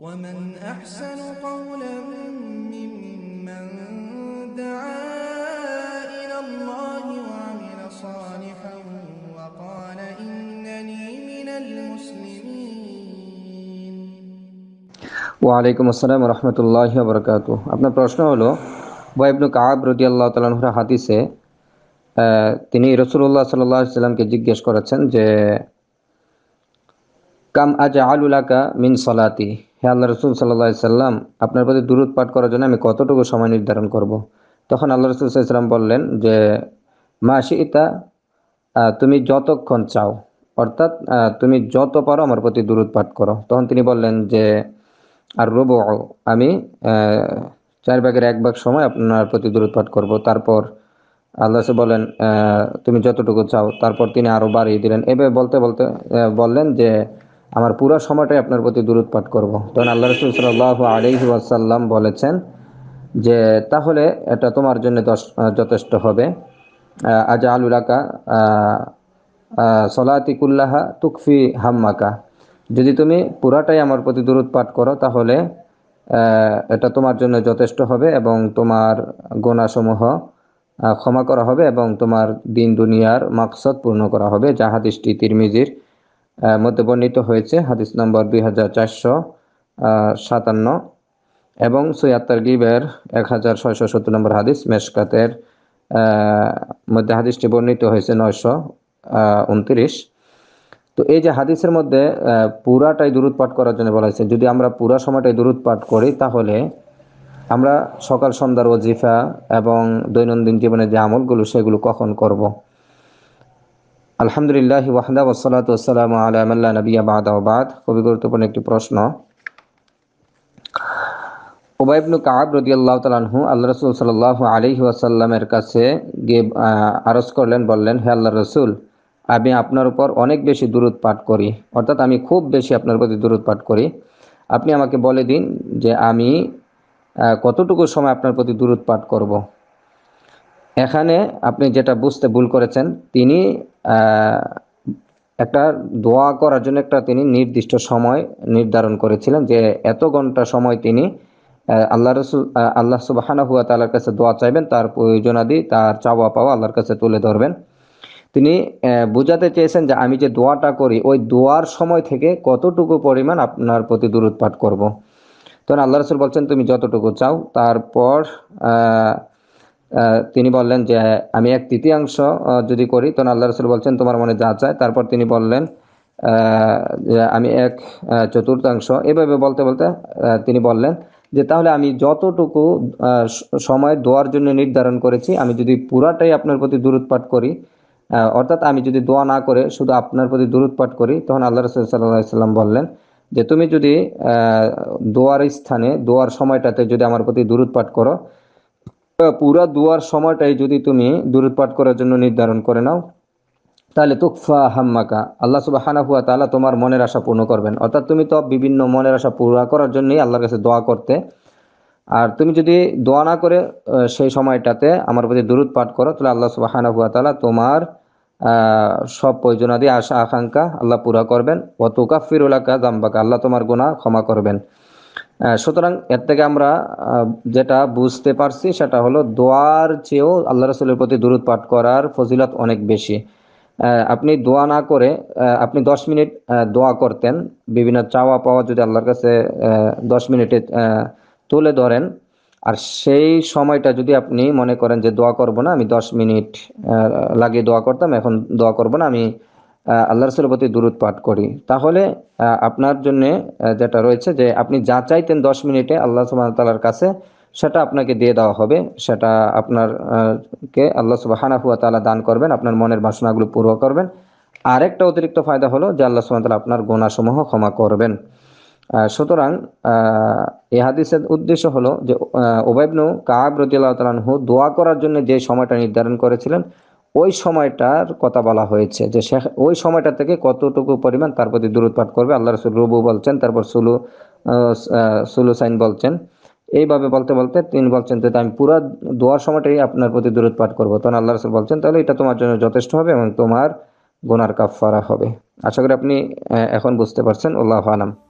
ومن أحسن قولا ممن دعا إلى الله وعمل صالحا وقال إنني من المسلمين وعليكم السلام ورحمة الله وبركاته আপনার প্রশ্ন হলো বয়াবনু কাব রদি আল্লাহ তালানহুর হাদিসে তিনি রসুল্লাহ সাল্লাহ সাল্লামকে জিজ্ঞেস করেছেন যে কাম আজা আলুলাকা মিন সলাতি হে আল্লাহ রসুল সাল্লাহ সাল্লাম আপনার প্রতি দূরত পাঠ করার জন্য আমি কতটুকু সময় নির্ধারণ করব। তখন আল্লাহ রসুল সাল্লাম বললেন যে মাসি ইতা তুমি যতক্ষণ চাও অর্থাৎ তুমি যত পারো আমার প্রতি দূরত পাঠ করো তখন তিনি বললেন যে আর রব আমি চার ভাগের এক ভাগ সময় আপনার প্রতি দূরত পাঠ করব তারপর আল্লাহ সে বলেন তুমি যতটুকু চাও তারপর তিনি আরও বাড়িয়ে দিলেন এভাবে বলতে বলতে বললেন যে আমার পুরো সময়টাই আপনার প্রতি দূরত পাঠ করবো তখন আল্লাহ রসুল সাল্লাহ আলহি ওয়াসাল্লাম বলেছেন যে তাহলে এটা তোমার জন্য যথেষ্ট হবে আজা আলুলাকা সলাতিকুল্লাহা তুকফি হাম্মাকা যদি তুমি পুরাটাই আমার প্রতি দূরত পাঠ করো তাহলে এটা তোমার জন্য যথেষ্ট হবে এবং তোমার গোনাসমূহ ক্ষমা করা হবে এবং তোমার দিন দুনিয়ার মাকসদ পূর্ণ করা হবে যা তিরমিজির মধ্যে বর্ণিত হয়েছে হাদিস নম্বর দুই হাজার চারশো সাতান্ন এবং সৈয়াত্তার গিবের এক হাজার ছয়শো সত্তর নম্বর হাদিস মেশকাতের মধ্যে হাদিসটি বর্ণিত হয়েছে নয়শো উনত্রিশ তো এই যে হাদিসের মধ্যে পুরাটাই দূরত পাঠ করার জন্য বলা হয়েছে যদি আমরা পুরা সময়টাই দূরত পাঠ করি তাহলে আমরা সকাল সন্ধ্যার ওজিফা এবং দৈনন্দিন জীবনে যে আমলগুলো সেগুলো কখন করব। আলহামদুলিল্লাহ ওয়াহদা ওসলাত ওসালাম নবী নবিয়া আবাদ খুবই গুরুত্বপূর্ণ একটি প্রশ্ন ওবায়বনু কাব রদি আল্লাহ তালাহু আল্লাহ রসুল সাল আলহি ওয়াসাল্লামের কাছে গিয়ে আরস করলেন বললেন হে আল্লাহ রসুল আমি আপনার উপর অনেক বেশি দূরত পাঠ করি অর্থাৎ আমি খুব বেশি আপনার প্রতি দূরত পাঠ করি আপনি আমাকে বলে দিন যে আমি কতটুকু সময় আপনার প্রতি দূরত পাঠ করব এখানে আপনি যেটা বুঝতে ভুল করেছেন তিনি একটা দোয়া করার জন্য একটা তিনি নির্দিষ্ট সময় নির্ধারণ করেছিলেন যে এত ঘন্টা সময় তিনি আল্লাহ রসুল আল্লাহ সুবাহানা হুয়া তাল্লার কাছে দোয়া চাইবেন তার প্রয়োজনাদি তার চাওয়া পাওয়া আল্লাহর কাছে তুলে ধরবেন তিনি বোঝাতে চেয়েছেন যে আমি যে দোয়াটা করি ওই দোয়ার সময় থেকে কতটুকু পরিমাণ আপনার প্রতি দূরত পাঠ করব তখন আল্লাহ রসুল বলছেন তুমি যতটুকু চাও তারপর তিনি বললেন যে আমি এক তৃতীয়াংশ যদি করি তখন আল্লাহ রসুল বলছেন তোমার মনে যা চায় তারপর তিনি বললেন যে আমি এক চতুর্থাংশ এভাবে বলতে বলতে তিনি বললেন যে তাহলে আমি যতটুকু সময় দোয়ার জন্য নির্ধারণ করেছি আমি যদি পুরাটাই আপনার প্রতি দূরত করি অর্থাৎ আমি যদি দোয়া না করে শুধু আপনার প্রতি দূরত করি তখন আল্লাহ রসুল সাল্লাহ সাল্লাম বললেন যে তুমি যদি দোয়ার স্থানে দোয়ার সময়টাতে যদি আমার প্রতি দূরত করো পুরা দুয়ার সময়টাই যদি তুমি দূরত করার জন্য নির্ধারণ করে নাও তাহলে তুকফা হাম্মাকা আল্লাহ হানা হানাফুয়া তাহলে তোমার মনের আশা পূর্ণ করবেন অর্থাৎ তুমি তো বিভিন্ন মনের আশা পূরা করার জন্যই আল্লাহর কাছে দোয়া করতে আর তুমি যদি দোয়া না করে সেই সময়টাতে আমার প্রতি দূরত পাঠ করো তাহলে আল্লাহ হানা হানাফুয়া তালা তোমার সব প্রয়োজনাদি আশা আকাঙ্ক্ষা আল্লাহ পুরা করবেন অতুকাফির উলাকা জাম্বাকা আল্লাহ তোমার গুণা ক্ষমা করবেন সুতরাং এর থেকে আমরা যেটা বুঝতে পারছি সেটা হলো দোয়ার চেয়েও আল্লাহ রসুলের প্রতি দূরত পাঠ করার ফজিলত অনেক বেশি আপনি দোয়া না করে আপনি দশ মিনিট দোয়া করতেন বিভিন্ন চাওয়া পাওয়া যদি আল্লাহর কাছে দশ মিনিটে তুলে ধরেন আর সেই সময়টা যদি আপনি মনে করেন যে দোয়া করব না আমি দশ মিনিট লাগিয়ে দোয়া করতাম এখন দোয়া করব না আমি আল্লাহ রসুলের প্রতি দূরত পাঠ করি তাহলে আপনার জন্য যেটা রয়েছে যে আপনি যা চাইতেন দশ মিনিটে আল্লাহ সুবাহ তালার কাছে সেটা আপনাকে দিয়ে দেওয়া হবে সেটা আপনার কে আল্লাহ সুবাহ হানাফুয়া তালা দান করবেন আপনার মনের বাসনাগুলো পূর্ব করবেন আরেকটা অতিরিক্ত ফায়দা হলো যে আল্লাহ সুবাহ তালা আপনার গোনাসমূহ ক্ষমা করবেন সুতরাং এ হাদিসের উদ্দেশ্য হলো যে ওবাইবনু কাহাব রদিয়াল্লাহ তালানহু দোয়া করার জন্য যে সময়টা নির্ধারণ করেছিলেন ওই সময়টার কথা বলা হয়েছে যে ওই সময়টা থেকে কতটুকু পরিমাণ তার প্রতি দূরত পাঠ করবে আল্লাহ রসুল রবু বলছেন তারপর সুলু সুলু সাইন বলছেন এইভাবে বলতে বলতে তিনি বলছেন যে আমি পুরো দোয়ার সময়টাই আপনার প্রতি দূরত করবো তখন আল্লাহ রসুল বলছেন তাহলে এটা তোমার জন্য যথেষ্ট হবে এবং তোমার গোনার কাফারা হবে আশা করি আপনি এখন বুঝতে পারছেন আল্লাহ আনাম